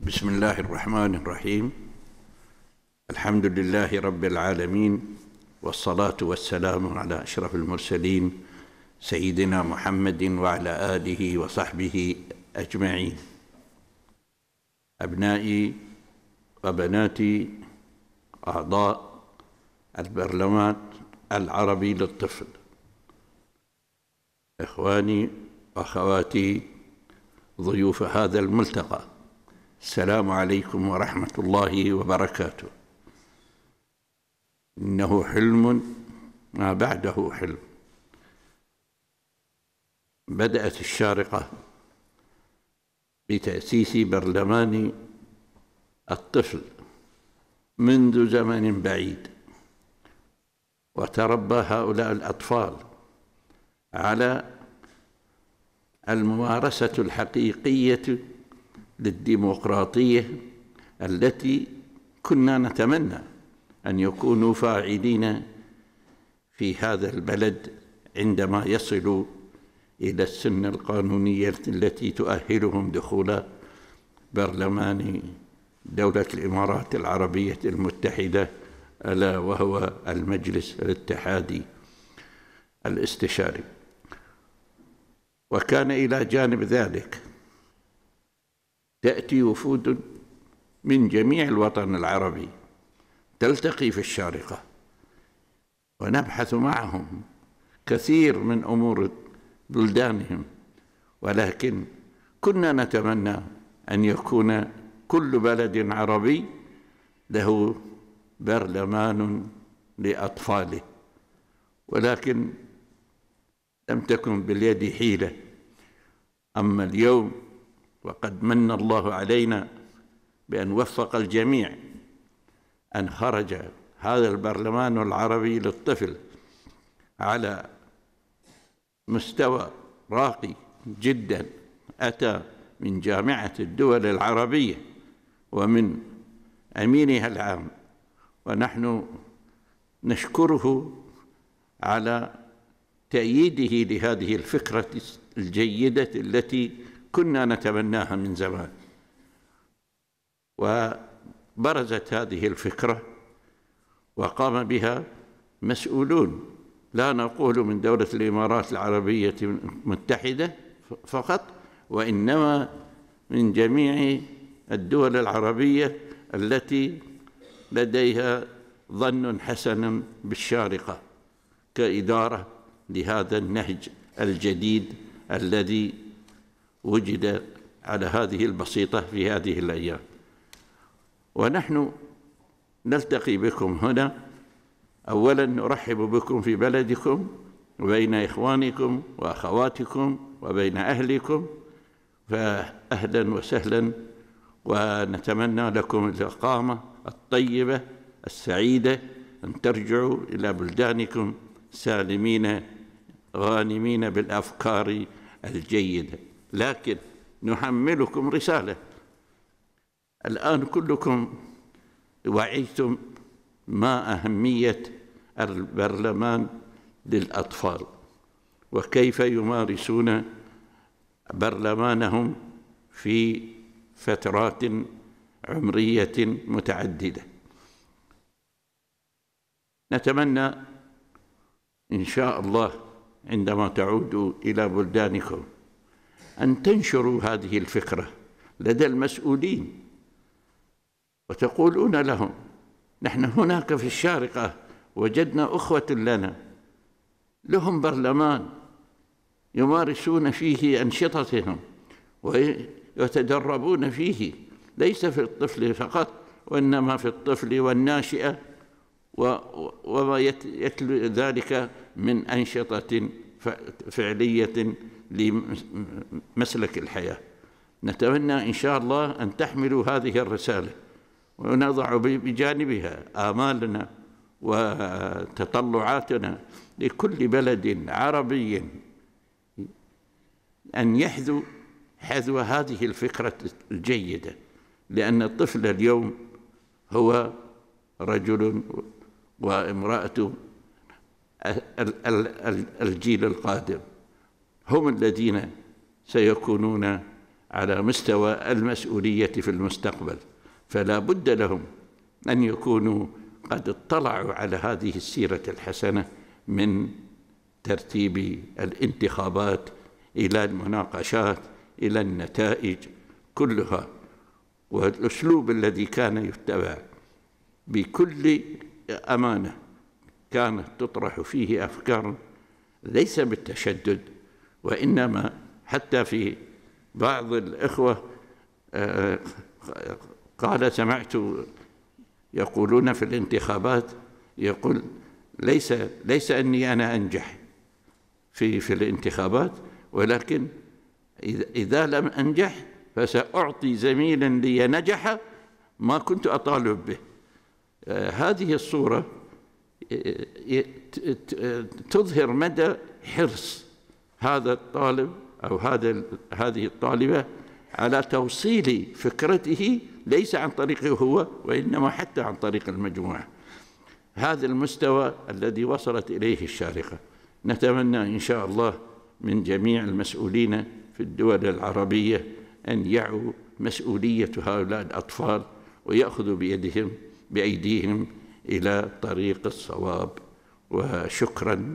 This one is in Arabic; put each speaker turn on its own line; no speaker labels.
بسم الله الرحمن الرحيم الحمد لله رب العالمين والصلاه والسلام على اشرف المرسلين سيدنا محمد وعلى اله وصحبه اجمعين ابنائي وبناتي اعضاء البرلمان العربي للطفل اخواني واخواتي ضيوف هذا الملتقى السلام عليكم ورحمة الله وبركاته إنه حلم ما بعده حلم بدأت الشارقة بتأسيس برلمان الطفل منذ زمن بعيد وتربى هؤلاء الأطفال على الممارسة الحقيقية للديمقراطيه التي كنا نتمنى ان يكونوا فاعلين في هذا البلد عندما يصلوا الى السن القانونيه التي تؤهلهم دخول برلمان دوله الامارات العربيه المتحده الا وهو المجلس الاتحادي الاستشاري وكان الى جانب ذلك تأتي وفود من جميع الوطن العربي تلتقي في الشارقة ونبحث معهم كثير من أمور بلدانهم ولكن كنا نتمنى أن يكون كل بلد عربي له برلمان لأطفاله ولكن لم تكن باليد حيلة أما اليوم وقد من الله علينا بأن وفق الجميع أن خرج هذا البرلمان العربي للطفل على مستوى راقي جدا أتى من جامعة الدول العربية ومن أمينها العام ونحن نشكره على تأييده لهذه الفكرة الجيدة التي كنا نتبناها من زمان وبرزت هذه الفكره وقام بها مسؤولون لا نقول من دوله الامارات العربيه المتحده فقط وانما من جميع الدول العربيه التي لديها ظن حسن بالشارقه كاداره لهذا النهج الجديد الذي وجد على هذه البسيطة في هذه الأيام ونحن نلتقي بكم هنا أولا نرحب بكم في بلدكم وبين إخوانكم وأخواتكم وبين أهلكم فأهلا وسهلا ونتمنى لكم الإقامة الطيبة السعيدة أن ترجعوا إلى بلدانكم سالمين غانمين بالأفكار الجيدة لكن نحملكم رسالة الآن كلكم وعيتم ما أهمية البرلمان للأطفال وكيف يمارسون برلمانهم في فترات عمرية متعددة نتمنى إن شاء الله عندما تعودوا إلى بلدانكم أن تنشروا هذه الفكرة لدى المسؤولين وتقولون لهم نحن هناك في الشارقة وجدنا أخوة لنا لهم برلمان يمارسون فيه أنشطتهم ويتدربون فيه ليس في الطفل فقط وإنما في الطفل والناشئة وما يتلو ذلك من أنشطة فعلية لمسلك الحياة نتمنى إن شاء الله أن تحملوا هذه الرسالة ونضع بجانبها آمالنا وتطلعاتنا لكل بلد عربي أن يحذو حذو هذه الفكرة الجيدة لأن الطفل اليوم هو رجل وامرأة الجيل القادم هم الذين سيكونون على مستوى المسؤولية في المستقبل فلا بد لهم أن يكونوا قد اطلعوا على هذه السيرة الحسنة من ترتيب الانتخابات إلى المناقشات إلى النتائج كلها والأسلوب الذي كان يتبع بكل أمانة كانت تطرح فيه أفكار ليس بالتشدد وإنما حتى في بعض الإخوة آه، قال سمعت يقولون في الانتخابات يقول ليس ليس اني انا انجح في في الانتخابات ولكن اذا لم انجح فساعطي زميلا لي نجح ما كنت اطالب به آه، هذه الصوره آه، تظهر مدى حرص هذا الطالب أو هذا هذه الطالبة على توصيل فكرته ليس عن طريقه هو وإنما حتى عن طريق المجموعة هذا المستوى الذي وصلت إليه الشارقة نتمنى إن شاء الله من جميع المسؤولين في الدول العربية أن يعوا مسؤولية هؤلاء الأطفال ويأخذوا بيدهم بأيديهم إلى طريق الصواب وشكرا